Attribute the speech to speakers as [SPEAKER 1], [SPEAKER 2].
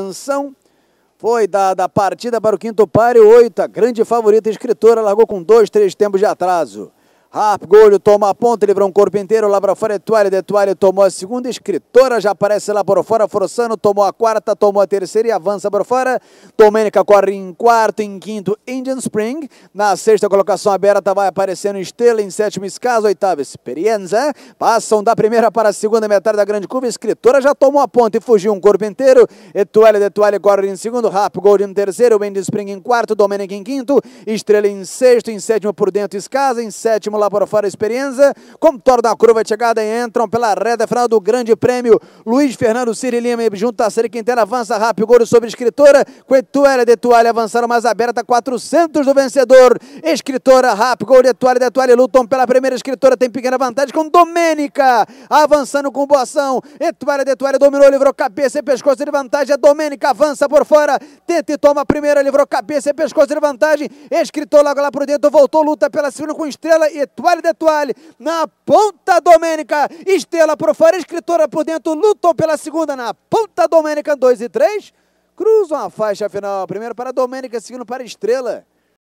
[SPEAKER 1] Canção foi da, da partida para o quinto páreo, oito, a grande favorita escritora, largou com dois, três tempos de atraso. Arpgolho toma a ponta, livrou um corpo inteiro lá para fora. Etuário, é Detuário tomou a segunda. Escritora já aparece lá por fora. Forçando tomou a quarta, tomou a terceira e avança por fora. Domênica corre em quarto, em quinto, Indian Spring. Na sexta colocação, aberta vai aparecendo Estrela. Em sétimo, Escaso. Oitava, Experienza. Passam da primeira para a segunda metade da grande curva. Escritora já tomou a ponta e fugiu um corpo inteiro. Etuário, Detuário corre em segundo. Arpgolho em terceiro. Indian Spring em quarto. Domênica em quinto. Estrela em sexto. Em sétimo, por dentro, Escasa. Em sétimo, lá por fora experiência, contorno da curva de chegada e entram pela reta final do grande prêmio, Luiz Fernando Siri Lima junto a Siri Quintela, avança rápido, Goro sobre Escritora, Coetuela de Toalha avançaram mais aberta, 400 do vencedor, Escritora rápido, Gol de Toalha de Toalha, lutam pela primeira Escritora, tem pequena vantagem com Domênica, avançando com boa ação, Etuária de Toalha dominou, livrou cabeça e pescoço de vantagem, a Domênica avança por fora, tenta e toma a primeira, livrou cabeça e pescoço de vantagem, Escritor logo lá por dentro, voltou, luta pela segunda com Estrela e toalha de toalha, na ponta domênica, Estela por fora, Escritora por dentro, lutam pela segunda, na ponta domênica, 2 e 3, cruzam a faixa final, primeiro para Domênica, segundo para Estrela.